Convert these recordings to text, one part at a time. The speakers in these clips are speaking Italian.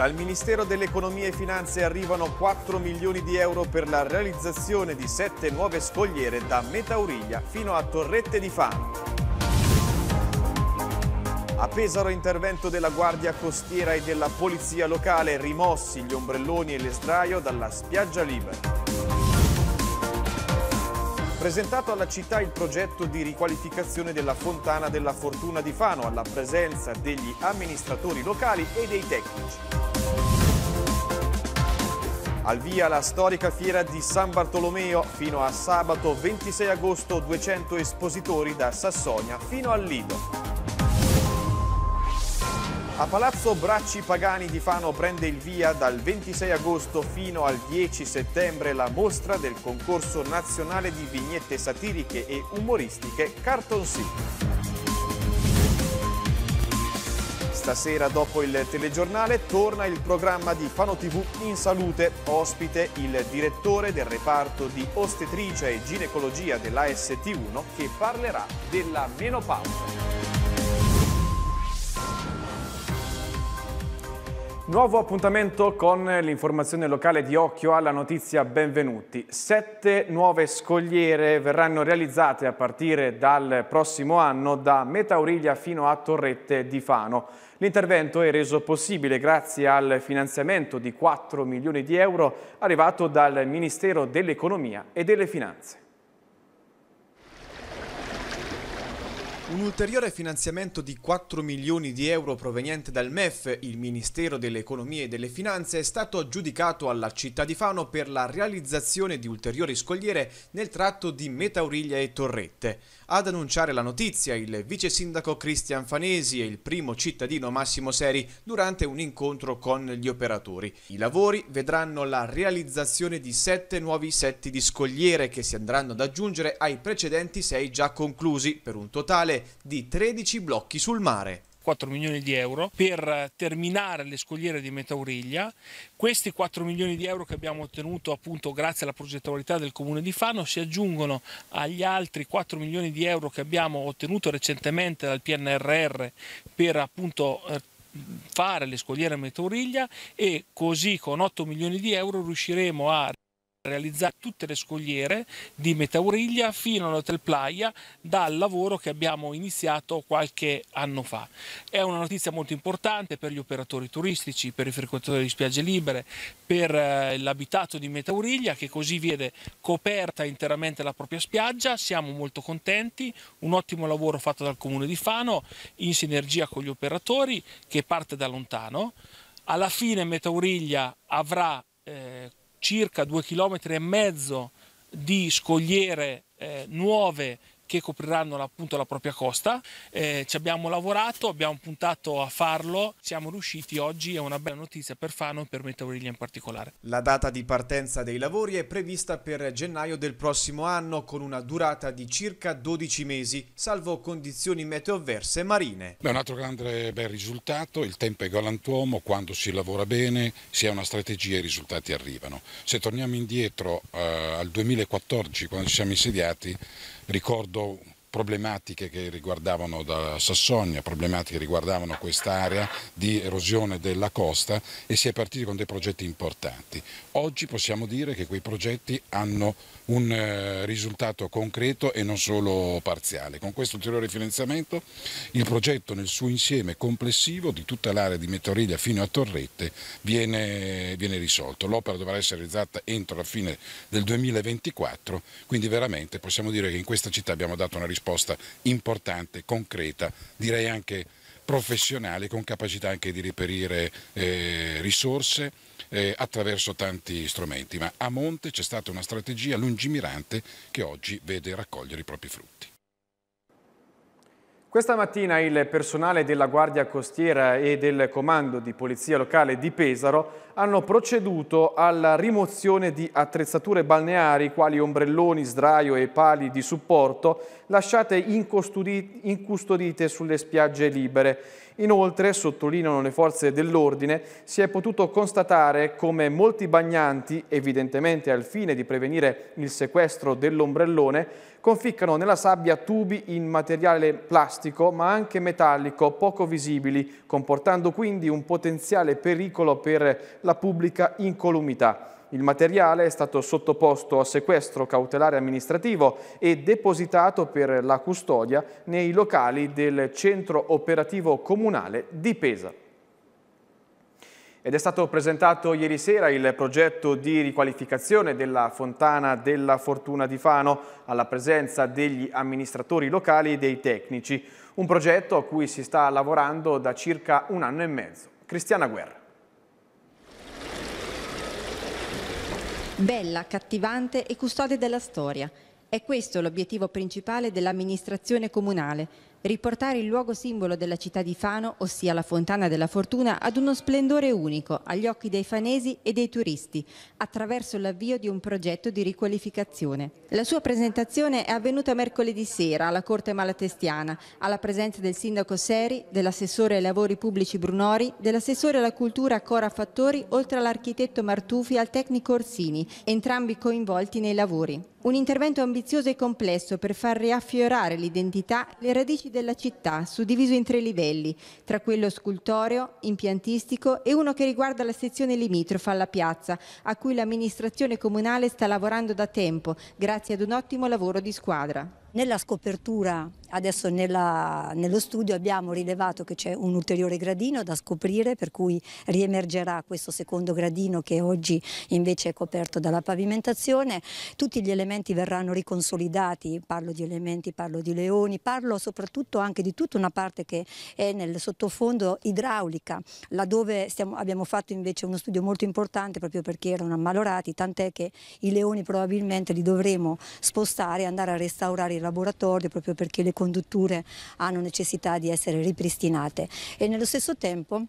Dal Ministero dell'Economia e Finanze arrivano 4 milioni di euro per la realizzazione di 7 nuove scogliere da Metauriglia fino a Torrette di Fano. A Pesaro intervento della Guardia Costiera e della Polizia Locale, rimossi gli ombrelloni e l'estraio dalla spiaggia libera. Presentato alla città il progetto di riqualificazione della Fontana della Fortuna di Fano alla presenza degli amministratori locali e dei tecnici. Al via la storica fiera di San Bartolomeo, fino a sabato 26 agosto 200 espositori da Sassonia fino al Lido. A Palazzo Bracci Pagani di Fano prende il via dal 26 agosto fino al 10 settembre la mostra del concorso nazionale di vignette satiriche e umoristiche Carton City. Stasera dopo il telegiornale torna il programma di Fano TV in salute, ospite il direttore del reparto di ostetricia e ginecologia dell'AST1 che parlerà della menopausa. Nuovo appuntamento con l'informazione locale di Occhio alla notizia benvenuti. Sette nuove scogliere verranno realizzate a partire dal prossimo anno da Metauriglia fino a Torrette di Fano. L'intervento è reso possibile grazie al finanziamento di 4 milioni di euro arrivato dal Ministero dell'Economia e delle Finanze. Un ulteriore finanziamento di 4 milioni di euro proveniente dal MEF, il Ministero delle Economie e delle Finanze, è stato aggiudicato alla città di Fano per la realizzazione di ulteriori scogliere nel tratto di Metauriglia e Torrette. Ad annunciare la notizia il vice sindaco Cristian Fanesi e il primo cittadino Massimo Seri durante un incontro con gli operatori. I lavori vedranno la realizzazione di sette nuovi setti di scogliere che si andranno ad aggiungere ai precedenti sei già conclusi per un totale di 13 blocchi sul mare. 4 milioni di euro per terminare le scogliere di Metauriglia. Questi 4 milioni di euro che abbiamo ottenuto appunto grazie alla progettualità del Comune di Fano si aggiungono agli altri 4 milioni di euro che abbiamo ottenuto recentemente dal PNRR per appunto eh, fare le scogliere a Metauriglia e così con 8 milioni di euro riusciremo a realizzare tutte le scogliere di Metauriglia fino all'Hotel Playa dal lavoro che abbiamo iniziato qualche anno fa. È una notizia molto importante per gli operatori turistici, per i frequentatori di spiagge libere, per eh, l'abitato di Metauriglia che così vede coperta interamente la propria spiaggia. Siamo molto contenti, un ottimo lavoro fatto dal comune di Fano in sinergia con gli operatori che parte da lontano. Alla fine Metauriglia avrà eh, circa 2,5 km di scogliere eh, nuove che copriranno appunto la propria costa. Eh, ci abbiamo lavorato, abbiamo puntato a farlo, siamo riusciti oggi, è una bella notizia per Fano e per Metauriglia in particolare. La data di partenza dei lavori è prevista per gennaio del prossimo anno con una durata di circa 12 mesi, salvo condizioni meteoverse marine. Beh, un altro grande bel risultato, il tempo è galantuomo, quando si lavora bene si ha una strategia e i risultati arrivano. Se torniamo indietro eh, al 2014 quando ci siamo insediati ricordo problematiche che riguardavano da Sassonia, problematiche che riguardavano quest'area di erosione della costa e si è partiti con dei progetti importanti. Oggi possiamo dire che quei progetti hanno un eh, risultato concreto e non solo parziale. Con questo ulteriore finanziamento il progetto nel suo insieme complessivo di tutta l'area di Meteoriglia fino a Torrette viene, viene risolto. L'opera dovrà essere realizzata entro la fine del 2024, quindi veramente possiamo dire che in questa città abbiamo dato una risposta risposta importante, concreta, direi anche professionale, con capacità anche di reperire eh, risorse eh, attraverso tanti strumenti. Ma a monte c'è stata una strategia lungimirante che oggi vede raccogliere i propri frutti. Questa mattina il personale della Guardia Costiera e del Comando di Polizia Locale di Pesaro hanno proceduto alla rimozione di attrezzature balneari quali ombrelloni, sdraio e pali di supporto lasciate incustodite sulle spiagge libere. Inoltre, sottolineano le forze dell'ordine, si è potuto constatare come molti bagnanti, evidentemente al fine di prevenire il sequestro dell'ombrellone, conficcano nella sabbia tubi in materiale plastico ma anche metallico poco visibili, comportando quindi un potenziale pericolo per la pubblica incolumità. Il materiale è stato sottoposto a sequestro cautelare amministrativo e depositato per la custodia nei locali del centro operativo comunale di Pesa. Ed è stato presentato ieri sera il progetto di riqualificazione della Fontana della Fortuna di Fano alla presenza degli amministratori locali e dei tecnici. Un progetto a cui si sta lavorando da circa un anno e mezzo. Cristiana Guerra. bella, cattivante e custode della storia. È questo l'obiettivo principale dell'amministrazione comunale, riportare il luogo simbolo della città di Fano, ossia la Fontana della Fortuna, ad uno splendore unico agli occhi dei fanesi e dei turisti, attraverso l'avvio di un progetto di riqualificazione. La sua presentazione è avvenuta mercoledì sera alla Corte Malatestiana, alla presenza del sindaco Seri, dell'assessore ai lavori pubblici Brunori, dell'assessore alla cultura Cora Fattori, oltre all'architetto Martufi e al tecnico Orsini, entrambi coinvolti nei lavori. Un intervento ambizioso e complesso per far riaffiorare l'identità, le radici della città, suddiviso in tre livelli, tra quello scultoreo, impiantistico e uno che riguarda la sezione limitrofa alla piazza, a cui l'amministrazione comunale sta lavorando da tempo, grazie ad un ottimo lavoro di squadra. Nella scopertura Adesso nella, nello studio abbiamo rilevato che c'è un ulteriore gradino da scoprire per cui riemergerà questo secondo gradino che oggi invece è coperto dalla pavimentazione. Tutti gli elementi verranno riconsolidati, parlo di elementi, parlo di leoni, parlo soprattutto anche di tutta una parte che è nel sottofondo idraulica, laddove stiamo, abbiamo fatto invece uno studio molto importante proprio perché erano ammalorati, tant'è che i leoni probabilmente li dovremo spostare andare a restaurare il laboratorio proprio perché le condutture hanno necessità di essere ripristinate e nello stesso tempo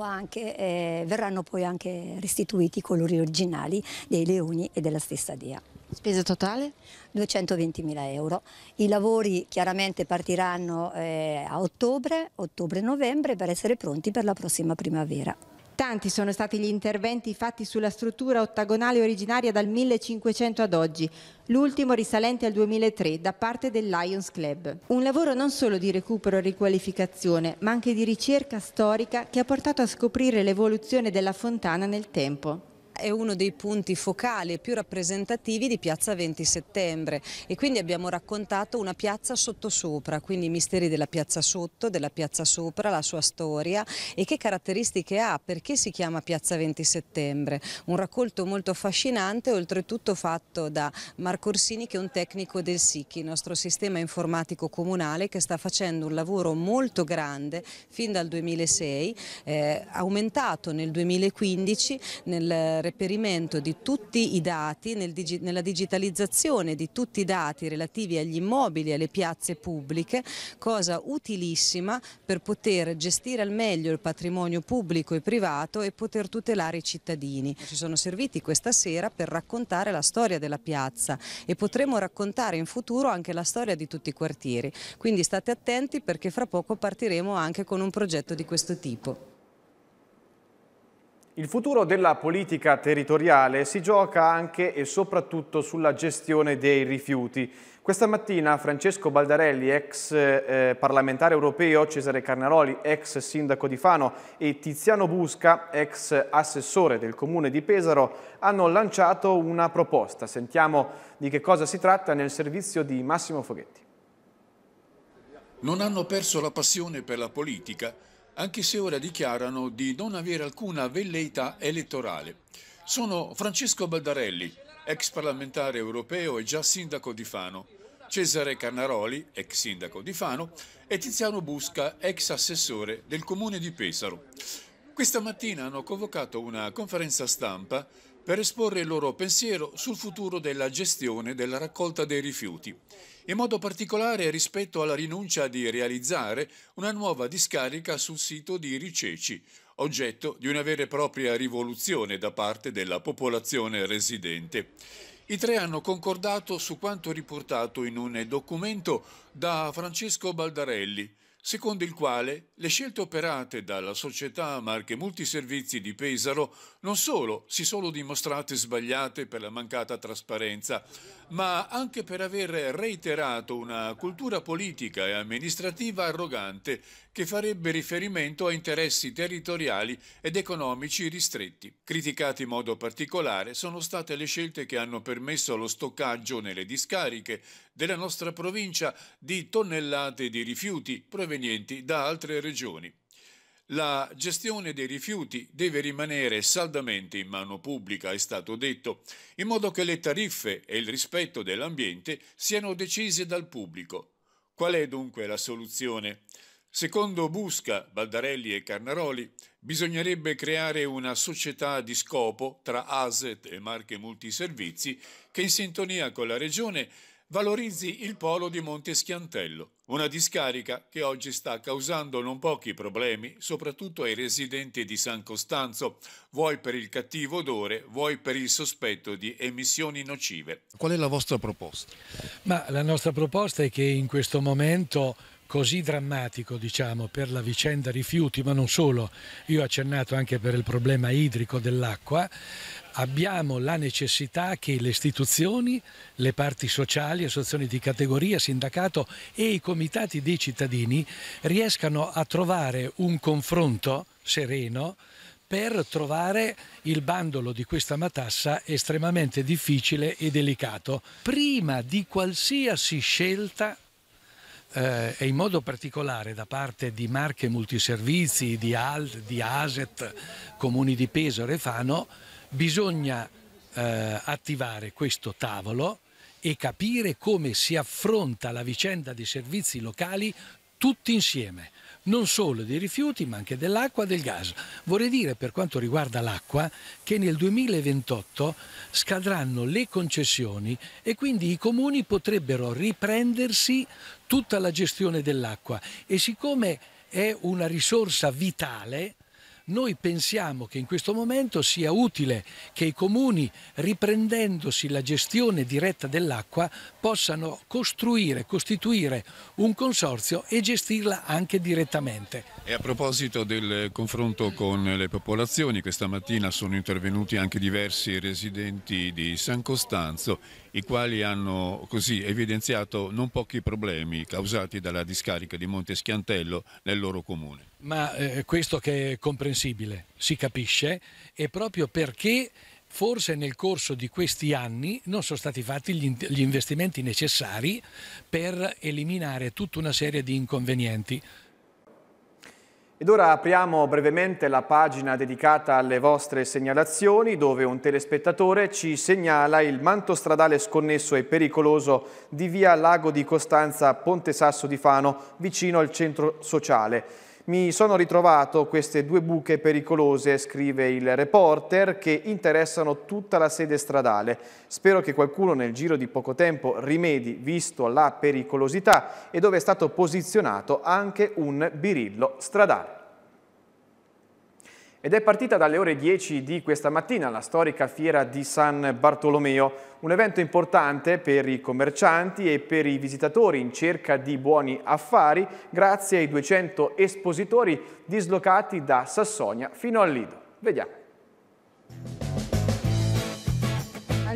anche, eh, verranno poi anche restituiti i colori originali dei leoni e della stessa dea. Spesa totale? 220.000 euro. I lavori chiaramente partiranno eh, a ottobre, ottobre-novembre per essere pronti per la prossima primavera. Tanti sono stati gli interventi fatti sulla struttura ottagonale originaria dal 1500 ad oggi, l'ultimo risalente al 2003 da parte del Lions Club. Un lavoro non solo di recupero e riqualificazione, ma anche di ricerca storica che ha portato a scoprire l'evoluzione della fontana nel tempo è uno dei punti focali e più rappresentativi di Piazza 20 Settembre e quindi abbiamo raccontato una piazza sottosopra, quindi i misteri della piazza sotto, della piazza sopra, la sua storia e che caratteristiche ha, perché si chiama Piazza 20 Settembre. Un raccolto molto affascinante, oltretutto fatto da Marco Orsini che è un tecnico del SICI, il nostro sistema informatico comunale che sta facendo un lavoro molto grande fin dal 2006, eh, aumentato nel 2015 nel reperimento di tutti i dati, nel digi nella digitalizzazione di tutti i dati relativi agli immobili e alle piazze pubbliche, cosa utilissima per poter gestire al meglio il patrimonio pubblico e privato e poter tutelare i cittadini. Ci sono serviti questa sera per raccontare la storia della piazza e potremo raccontare in futuro anche la storia di tutti i quartieri. Quindi state attenti perché fra poco partiremo anche con un progetto di questo tipo. Il futuro della politica territoriale si gioca anche e soprattutto sulla gestione dei rifiuti. Questa mattina Francesco Baldarelli, ex eh, parlamentare europeo, Cesare Carnaroli, ex sindaco di Fano e Tiziano Busca, ex assessore del comune di Pesaro, hanno lanciato una proposta. Sentiamo di che cosa si tratta nel servizio di Massimo Foghetti. Non hanno perso la passione per la politica anche se ora dichiarano di non avere alcuna velleità elettorale. Sono Francesco Baldarelli, ex parlamentare europeo e già sindaco di Fano, Cesare Carnaroli, ex sindaco di Fano, e Tiziano Busca, ex assessore del comune di Pesaro. Questa mattina hanno convocato una conferenza stampa per esporre il loro pensiero sul futuro della gestione della raccolta dei rifiuti in modo particolare rispetto alla rinuncia di realizzare una nuova discarica sul sito di Riceci, oggetto di una vera e propria rivoluzione da parte della popolazione residente. I tre hanno concordato su quanto riportato in un documento da Francesco Baldarelli, secondo il quale le scelte operate dalla società Marche Multiservizi di Pesaro non solo si sono dimostrate sbagliate per la mancata trasparenza, ma anche per aver reiterato una cultura politica e amministrativa arrogante che farebbe riferimento a interessi territoriali ed economici ristretti. Criticate in modo particolare sono state le scelte che hanno permesso lo stoccaggio nelle discariche della nostra provincia di tonnellate di rifiuti provenienti da altre regioni. La gestione dei rifiuti deve rimanere saldamente in mano pubblica, è stato detto, in modo che le tariffe e il rispetto dell'ambiente siano decise dal pubblico. Qual è dunque la soluzione? Secondo Busca, Baldarelli e Carnaroli, bisognerebbe creare una società di scopo tra ASET e marche multiservizi che in sintonia con la Regione valorizzi il polo di Monte Schiantello, una discarica che oggi sta causando non pochi problemi, soprattutto ai residenti di San Costanzo, vuoi per il cattivo odore, vuoi per il sospetto di emissioni nocive. Qual è la vostra proposta? Ma la nostra proposta è che in questo momento così drammatico diciamo, per la vicenda rifiuti, ma non solo, io ho accennato anche per il problema idrico dell'acqua, abbiamo la necessità che le istituzioni, le parti sociali, associazioni di categoria, sindacato e i comitati dei cittadini riescano a trovare un confronto sereno per trovare il bandolo di questa matassa estremamente difficile e delicato. Prima di qualsiasi scelta eh, e in modo particolare da parte di marche multiservizi, di, Al, di ASET, comuni di Pesaro e Fano, bisogna eh, attivare questo tavolo e capire come si affronta la vicenda dei servizi locali tutti insieme, non solo dei rifiuti ma anche dell'acqua e del gas. Vorrei dire per quanto riguarda l'acqua che nel 2028 scadranno le concessioni e quindi i comuni potrebbero riprendersi tutta la gestione dell'acqua e siccome è una risorsa vitale noi pensiamo che in questo momento sia utile che i comuni, riprendendosi la gestione diretta dell'acqua, possano costruire, costituire un consorzio e gestirla anche direttamente. E a proposito del confronto con le popolazioni, questa mattina sono intervenuti anche diversi residenti di San Costanzo i quali hanno così evidenziato non pochi problemi causati dalla discarica di Monte Schiantello nel loro comune. Ma eh, questo che è comprensibile, si capisce, è proprio perché forse nel corso di questi anni non sono stati fatti gli investimenti necessari per eliminare tutta una serie di inconvenienti. Ed ora apriamo brevemente la pagina dedicata alle vostre segnalazioni dove un telespettatore ci segnala il manto stradale sconnesso e pericoloso di via Lago di Costanza Ponte Sasso di Fano vicino al centro sociale. Mi sono ritrovato queste due buche pericolose, scrive il reporter, che interessano tutta la sede stradale. Spero che qualcuno nel giro di poco tempo rimedi, visto la pericolosità e dove è stato posizionato anche un birillo stradale. Ed è partita dalle ore 10 di questa mattina la storica fiera di San Bartolomeo, un evento importante per i commercianti e per i visitatori in cerca di buoni affari grazie ai 200 espositori dislocati da Sassonia fino al Lido. Vediamo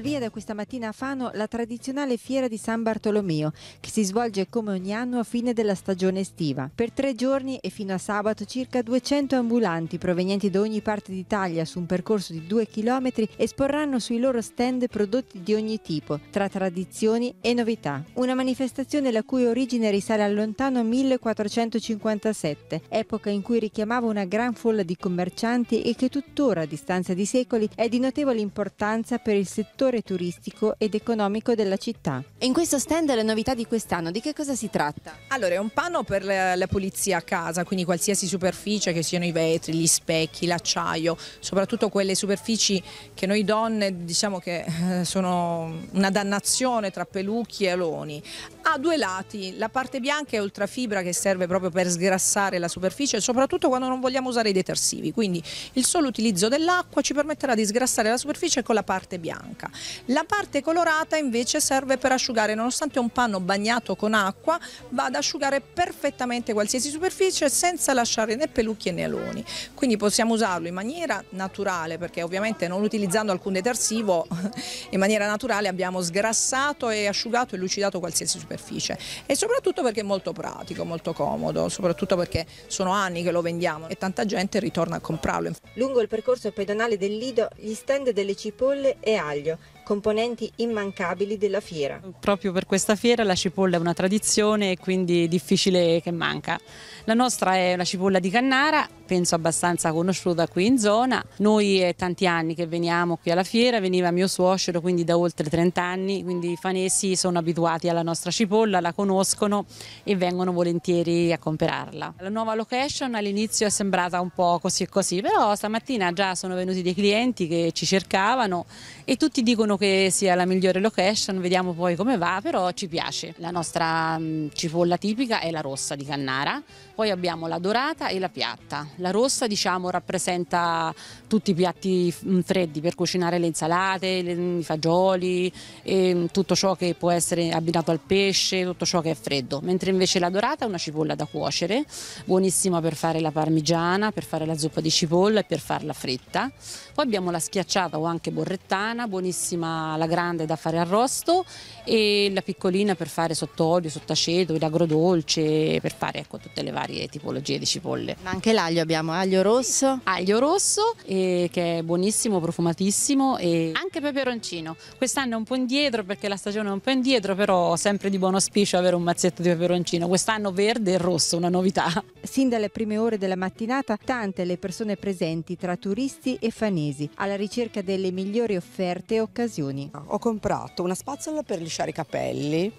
via da questa mattina a Fano la tradizionale fiera di San Bartolomeo, che si svolge come ogni anno a fine della stagione estiva. Per tre giorni e fino a sabato circa 200 ambulanti provenienti da ogni parte d'Italia su un percorso di 2 km esporranno sui loro stand prodotti di ogni tipo, tra tradizioni e novità. Una manifestazione la cui origine risale al lontano 1457, epoca in cui richiamava una gran folla di commercianti e che tuttora, a distanza di secoli, è di notevole importanza per il settore settore turistico ed economico della città. E in questo stand le novità di quest'anno, di che cosa si tratta? Allora, è un panno per la, la pulizia a casa, quindi qualsiasi superficie, che siano i vetri, gli specchi, l'acciaio, soprattutto quelle superfici che noi donne diciamo che eh, sono una dannazione tra pelucchi e aloni ha due lati, la parte bianca è ultrafibra che serve proprio per sgrassare la superficie, soprattutto quando non vogliamo usare i detersivi, quindi il solo utilizzo dell'acqua ci permetterà di sgrassare la superficie con la parte bianca. La parte colorata invece serve per asciugare, nonostante un panno bagnato con acqua, va ad asciugare perfettamente qualsiasi superficie senza lasciare né pelucchi né aloni, quindi possiamo usarlo in maniera naturale perché ovviamente non utilizzando alcun detersivo in maniera naturale abbiamo sgrassato e asciugato e lucidato qualsiasi superficie superficie e soprattutto perché è molto pratico, molto comodo, soprattutto perché sono anni che lo vendiamo e tanta gente ritorna a comprarlo. Lungo il percorso pedonale del Lido gli stand delle cipolle e aglio, componenti immancabili della fiera. Proprio per questa fiera la cipolla è una tradizione e quindi è difficile che manca. La nostra è la cipolla di Cannara penso abbastanza conosciuta qui in zona. Noi è tanti anni che veniamo qui alla fiera, veniva mio suocero quindi da oltre 30 anni, quindi i fanessi sono abituati alla nostra cipolla, la conoscono e vengono volentieri a comprarla. La nuova location all'inizio è sembrata un po' così e così, però stamattina già sono venuti dei clienti che ci cercavano e tutti dicono che sia la migliore location, vediamo poi come va, però ci piace. La nostra mm, cipolla tipica è la rossa di Cannara, poi abbiamo la dorata e la piatta. La rossa diciamo, rappresenta tutti i piatti mm, freddi per cucinare le insalate, le, mm, i fagioli, ehm, tutto ciò che può essere abbinato al pesce, tutto ciò che è freddo. Mentre invece la dorata è una cipolla da cuocere, buonissima per fare la parmigiana, per fare la zuppa di cipolla e per farla fritta. Poi abbiamo la schiacciata o anche borrettana, buonissima la grande da fare arrosto e la piccolina per fare sott'olio, sott'aceto, l'agrodolce, per fare ecco, tutte le varie tipologie di cipolle. Ma anche l'aglio abbiamo, aglio rosso? Aglio rosso eh, che è buonissimo, profumatissimo e anche peperoncino. Quest'anno è un po' indietro perché la stagione è un po' indietro, però sempre di buon auspicio avere un mazzetto di peperoncino. Quest'anno verde e rosso, una novità. Sin dalle prime ore della mattinata tante le persone presenti tra turisti e fanini milanesi alla ricerca delle migliori offerte e occasioni. Ho comprato una spazzola per lisciare i capelli,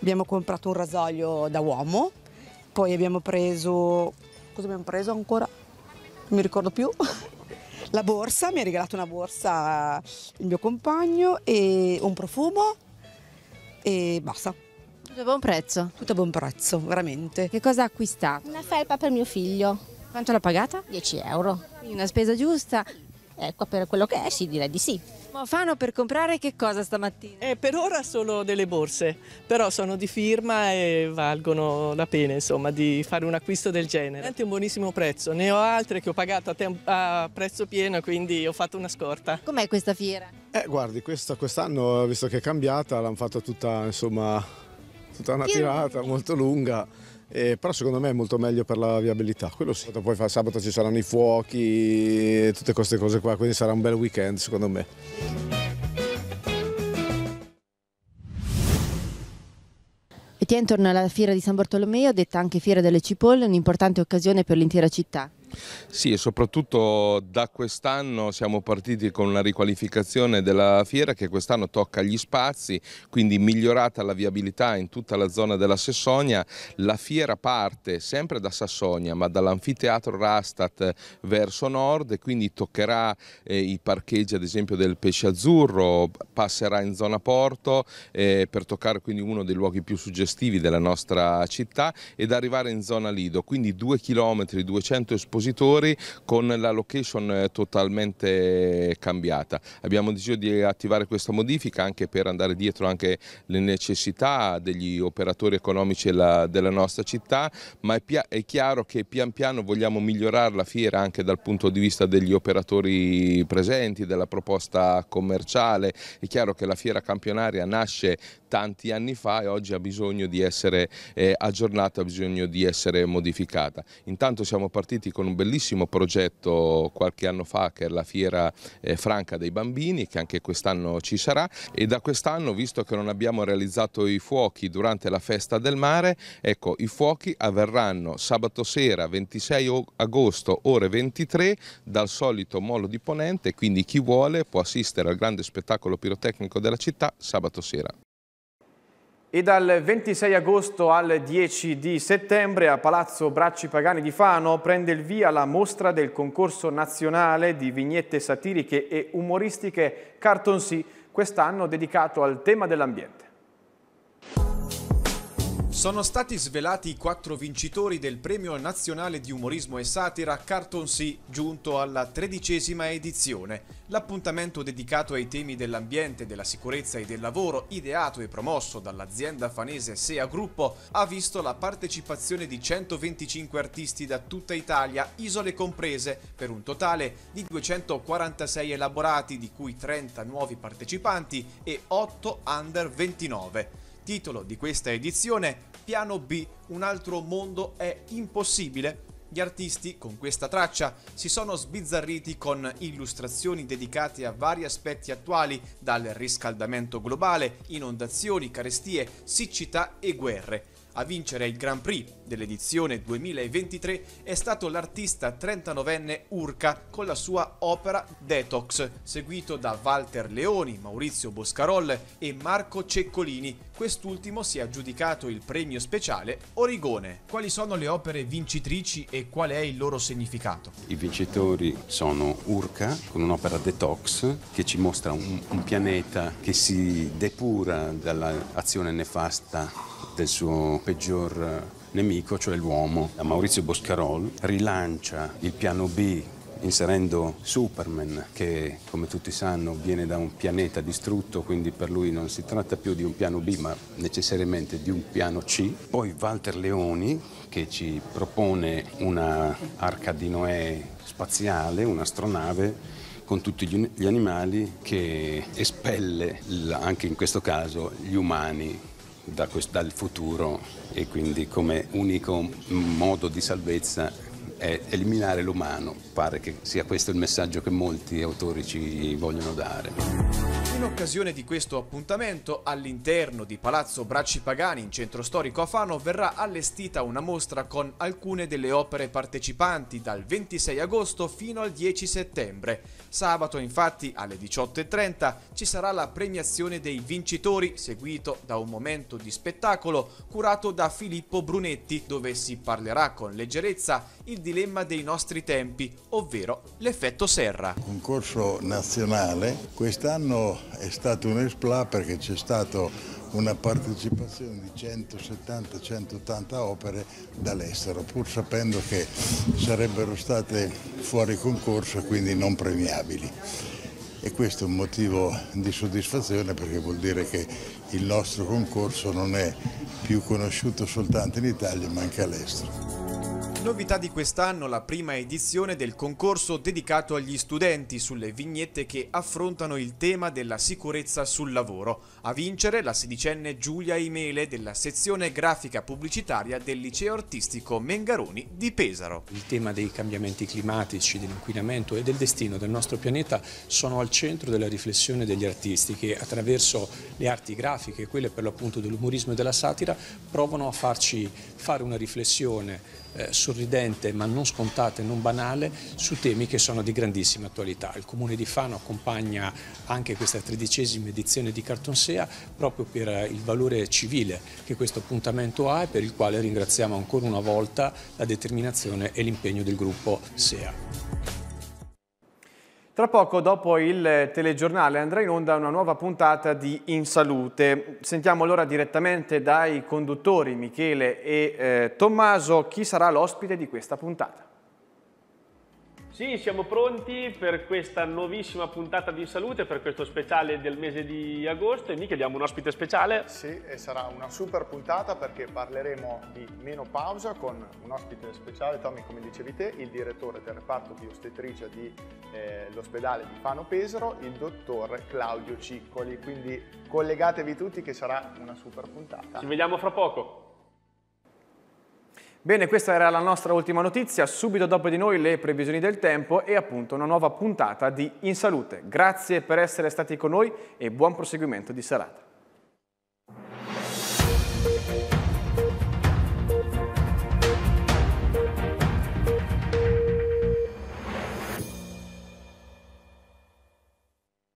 abbiamo comprato un rasoio da uomo, poi abbiamo preso... cosa abbiamo preso ancora? Non mi ricordo più. La borsa, mi ha regalato una borsa il mio compagno e un profumo e basta. Tutto a buon prezzo? Tutto a buon prezzo, veramente. Che cosa ha acquistato? Una felpa per mio figlio. Quanto l'ha pagata? 10 euro. Quindi una spesa giusta, Ecco, per quello che è sì, direi di sì. Ma fanno per comprare che cosa stamattina? Eh, per ora solo delle borse, però sono di firma e valgono la pena insomma di fare un acquisto del genere. È un buonissimo prezzo, ne ho altre che ho pagato a, a prezzo pieno quindi ho fatto una scorta. Com'è questa fiera? Eh guardi, quest'anno visto che è cambiata l'hanno fatta tutta insomma tutta una tirata molto lunga eh, però secondo me è molto meglio per la viabilità, quello sì. Poi sabato ci saranno i fuochi e tutte queste cose qua, quindi sarà un bel weekend secondo me. Etienne torna alla fiera di San Bartolomeo, detta anche Fiera delle Cipolle, un'importante occasione per l'intera città. Sì, e soprattutto da quest'anno siamo partiti con una riqualificazione della fiera che quest'anno tocca gli spazi, quindi migliorata la viabilità in tutta la zona della Sassonia, La fiera parte sempre da Sassonia, ma dall'anfiteatro Rastat verso nord e quindi toccherà eh, i parcheggi ad esempio del Pesce Azzurro, passerà in zona Porto eh, per toccare quindi uno dei luoghi più suggestivi della nostra città ed arrivare in zona Lido, quindi 2 km, 200 esposizioni espositori con la location eh, totalmente cambiata. Abbiamo deciso di attivare questa modifica anche per andare dietro anche le necessità degli operatori economici della nostra città, ma è, chiaro che pian piano vogliamo migliorare la fiera anche dal punto di vista degli operatori presenti, della proposta commerciale. È chiaro che la fiera campionaria nasce tanti anni fa e oggi ha bisogno di essere eh, aggiornata, ha bisogno di essere modificata. Intanto siamo partiti con un bellissimo progetto qualche anno fa che è la Fiera eh, Franca dei Bambini che anche quest'anno ci sarà e da quest'anno visto che non abbiamo realizzato i fuochi durante la festa del mare, ecco i fuochi avverranno sabato sera 26 agosto ore 23 dal solito molo di Ponente, quindi chi vuole può assistere al grande spettacolo pirotecnico della città sabato sera e dal 26 agosto al 10 di settembre a Palazzo Bracci Pagani di Fano prende il via la mostra del concorso nazionale di vignette satiriche e umoristiche Carton Sea, quest'anno dedicato al tema dell'ambiente. Sono stati svelati i quattro vincitori del premio nazionale di umorismo e satira Carton C, giunto alla tredicesima edizione, l'appuntamento dedicato ai temi dell'ambiente, della sicurezza e del lavoro ideato e promosso dall'azienda fanese SEA Gruppo ha visto la partecipazione di 125 artisti da tutta Italia, isole comprese, per un totale di 246 elaborati di cui 30 nuovi partecipanti e 8 under 29. Titolo di questa edizione, Piano B, un altro mondo è impossibile. Gli artisti con questa traccia si sono sbizzarriti con illustrazioni dedicate a vari aspetti attuali, dal riscaldamento globale, inondazioni, carestie, siccità e guerre a vincere il Grand Prix dell'edizione 2023 è stato l'artista 39enne Urca con la sua opera Detox, seguito da Walter Leoni, Maurizio Boscarol e Marco Ceccolini. Quest'ultimo si è aggiudicato il premio speciale Origone. Quali sono le opere vincitrici e qual è il loro significato? I vincitori sono Urca con un'opera Detox che ci mostra un, un pianeta che si depura dall'azione nefasta del suo peggior eh, nemico, cioè l'uomo. Maurizio Boscarol rilancia il piano B inserendo Superman che come tutti sanno viene da un pianeta distrutto quindi per lui non si tratta più di un piano B ma necessariamente di un piano C poi Walter Leoni che ci propone una arca di Noè spaziale un'astronave con tutti gli animali che espelle anche in questo caso gli umani da questo, dal futuro e quindi come unico modo di salvezza è eliminare l'umano. Pare che sia questo il messaggio che molti autori ci vogliono dare. In occasione di questo appuntamento, all'interno di Palazzo Bracci Pagani in centro storico a Fano verrà allestita una mostra con alcune delle opere partecipanti dal 26 agosto fino al 10 settembre. Sabato infatti alle 18.30 ci sarà la premiazione dei vincitori seguito da un momento di spettacolo curato da Filippo Brunetti dove si parlerà con leggerezza il dilemma dei nostri tempi, ovvero l'effetto serra. Concorso nazionale, quest'anno è stato un esplat perché c'è stata una partecipazione di 170-180 opere dall'estero, pur sapendo che sarebbero state fuori concorso e quindi non premiabili. E questo è un motivo di soddisfazione perché vuol dire che il nostro concorso non è più conosciuto soltanto in Italia ma anche all'estero. Novità di quest'anno la prima edizione del concorso dedicato agli studenti sulle vignette che affrontano il tema della sicurezza sul lavoro. A vincere la sedicenne Giulia Imele della sezione grafica pubblicitaria del liceo artistico Mengaroni di Pesaro. Il tema dei cambiamenti climatici, dell'inquinamento e del destino del nostro pianeta sono al centro della riflessione degli artisti che attraverso le arti grafiche, quelle per l'appunto dell'umorismo e della satira, provano a farci fare una riflessione eh, su sorridente ma non scontata e non banale su temi che sono di grandissima attualità. Il Comune di Fano accompagna anche questa tredicesima edizione di Cartonsea proprio per eh, il valore civile che questo appuntamento ha e per il quale ringraziamo ancora una volta la determinazione e l'impegno del gruppo SEA. Tra poco, dopo il telegiornale, andrà in onda una nuova puntata di In Salute. Sentiamo allora direttamente dai conduttori Michele e eh, Tommaso chi sarà l'ospite di questa puntata. Sì, siamo pronti per questa nuovissima puntata di salute, per questo speciale del mese di agosto e mica abbiamo un ospite speciale. Sì, e sarà una super puntata perché parleremo di menopausa con un ospite speciale, Tommy come dicevi te, il direttore del reparto di ostetricia dell'ospedale eh, di Fano Pesaro, il dottor Claudio Ciccoli. Quindi collegatevi tutti che sarà una super puntata. Ci vediamo fra poco. Bene, questa era la nostra ultima notizia, subito dopo di noi le previsioni del tempo e appunto una nuova puntata di In Salute. Grazie per essere stati con noi e buon proseguimento di serata.